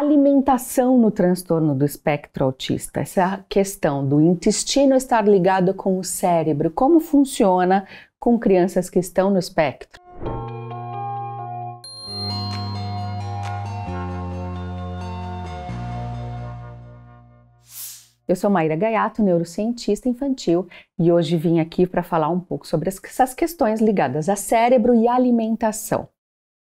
alimentação no transtorno do espectro autista, essa questão do intestino estar ligado com o cérebro, como funciona com crianças que estão no espectro? Eu sou Maíra Gaiato, neurocientista infantil, e hoje vim aqui para falar um pouco sobre essas questões ligadas a cérebro e alimentação.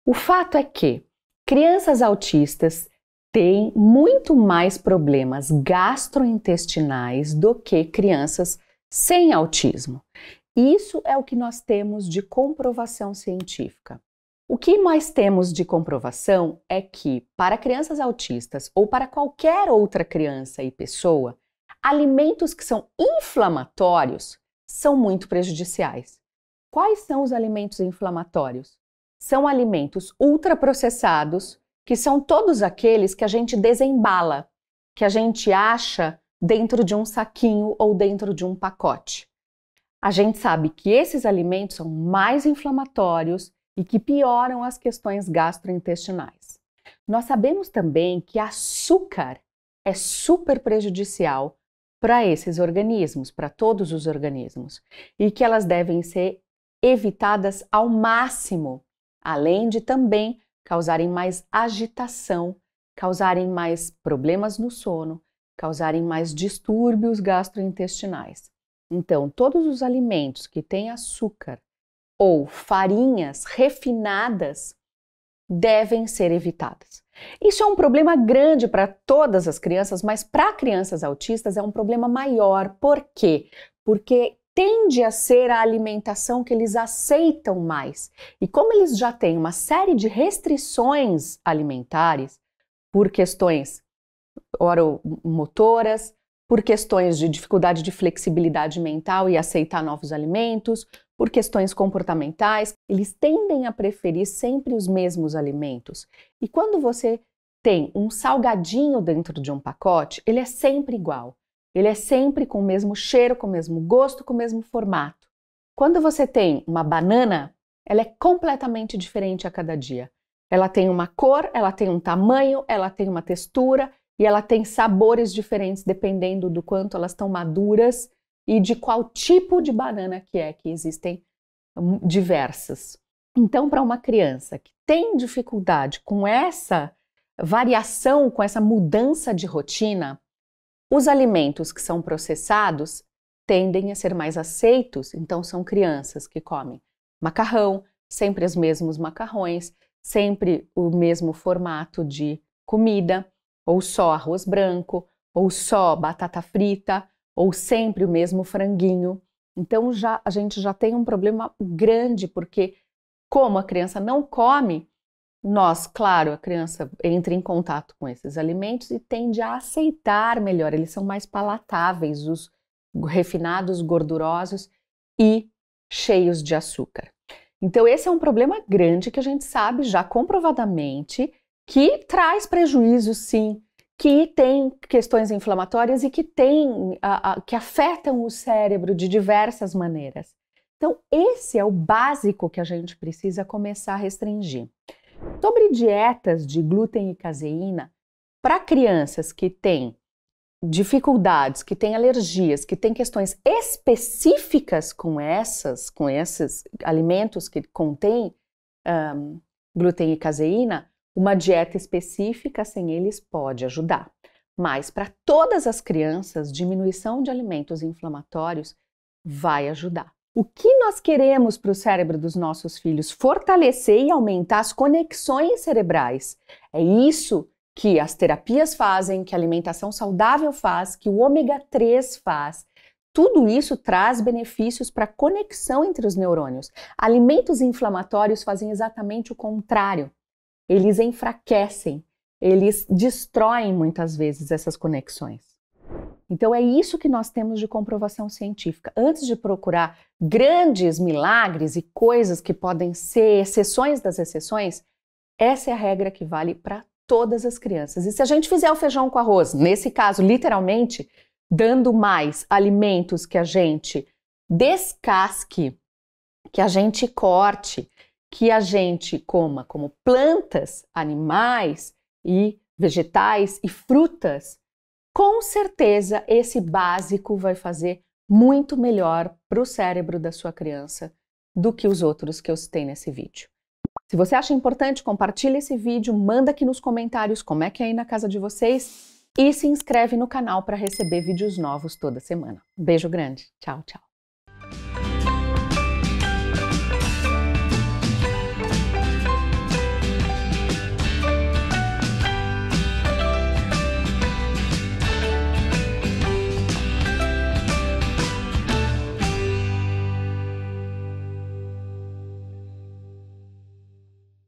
O fato é que crianças autistas têm muito mais problemas gastrointestinais do que crianças sem autismo. Isso é o que nós temos de comprovação científica. O que mais temos de comprovação é que, para crianças autistas ou para qualquer outra criança e pessoa, alimentos que são inflamatórios são muito prejudiciais. Quais são os alimentos inflamatórios? São alimentos ultraprocessados, que são todos aqueles que a gente desembala, que a gente acha dentro de um saquinho ou dentro de um pacote. A gente sabe que esses alimentos são mais inflamatórios e que pioram as questões gastrointestinais. Nós sabemos também que açúcar é super prejudicial para esses organismos, para todos os organismos, e que elas devem ser evitadas ao máximo, além de também causarem mais agitação, causarem mais problemas no sono, causarem mais distúrbios gastrointestinais. Então, todos os alimentos que têm açúcar ou farinhas refinadas devem ser evitados. Isso é um problema grande para todas as crianças, mas para crianças autistas é um problema maior. Por quê? Porque tende a ser a alimentação que eles aceitam mais. E como eles já têm uma série de restrições alimentares por questões oromotoras, por questões de dificuldade de flexibilidade mental e aceitar novos alimentos, por questões comportamentais, eles tendem a preferir sempre os mesmos alimentos. E quando você tem um salgadinho dentro de um pacote, ele é sempre igual. Ele é sempre com o mesmo cheiro, com o mesmo gosto, com o mesmo formato. Quando você tem uma banana, ela é completamente diferente a cada dia. Ela tem uma cor, ela tem um tamanho, ela tem uma textura e ela tem sabores diferentes dependendo do quanto elas estão maduras e de qual tipo de banana que é, que existem hum, diversas. Então, para uma criança que tem dificuldade com essa variação, com essa mudança de rotina, os alimentos que são processados tendem a ser mais aceitos, então são crianças que comem macarrão, sempre os mesmos macarrões, sempre o mesmo formato de comida, ou só arroz branco, ou só batata frita, ou sempre o mesmo franguinho. Então já a gente já tem um problema grande porque como a criança não come, nós, claro, a criança entra em contato com esses alimentos e tende a aceitar melhor, eles são mais palatáveis, os refinados, gordurosos e cheios de açúcar. Então, esse é um problema grande que a gente sabe já comprovadamente que traz prejuízo, sim, que tem questões inflamatórias e que tem a, a, que afetam o cérebro de diversas maneiras. Então, esse é o básico que a gente precisa começar a restringir. Sobre dietas de glúten e caseína, para crianças que têm dificuldades, que têm alergias, que têm questões específicas com essas, com esses alimentos que contêm um, glúten e caseína, uma dieta específica sem eles pode ajudar. Mas para todas as crianças, diminuição de alimentos inflamatórios vai ajudar. O que nós queremos para o cérebro dos nossos filhos? Fortalecer e aumentar as conexões cerebrais. É isso que as terapias fazem, que a alimentação saudável faz, que o ômega 3 faz. Tudo isso traz benefícios para a conexão entre os neurônios. Alimentos inflamatórios fazem exatamente o contrário. Eles enfraquecem, eles destroem muitas vezes essas conexões. Então é isso que nós temos de comprovação científica. Antes de procurar grandes milagres e coisas que podem ser exceções das exceções, essa é a regra que vale para todas as crianças. E se a gente fizer o feijão com arroz, nesse caso, literalmente, dando mais alimentos que a gente descasque, que a gente corte, que a gente coma como plantas, animais e vegetais e frutas, com certeza esse básico vai fazer muito melhor para o cérebro da sua criança do que os outros que eu citei nesse vídeo. Se você acha importante, compartilha esse vídeo, manda aqui nos comentários como é que é aí na casa de vocês e se inscreve no canal para receber vídeos novos toda semana. Beijo grande, tchau, tchau.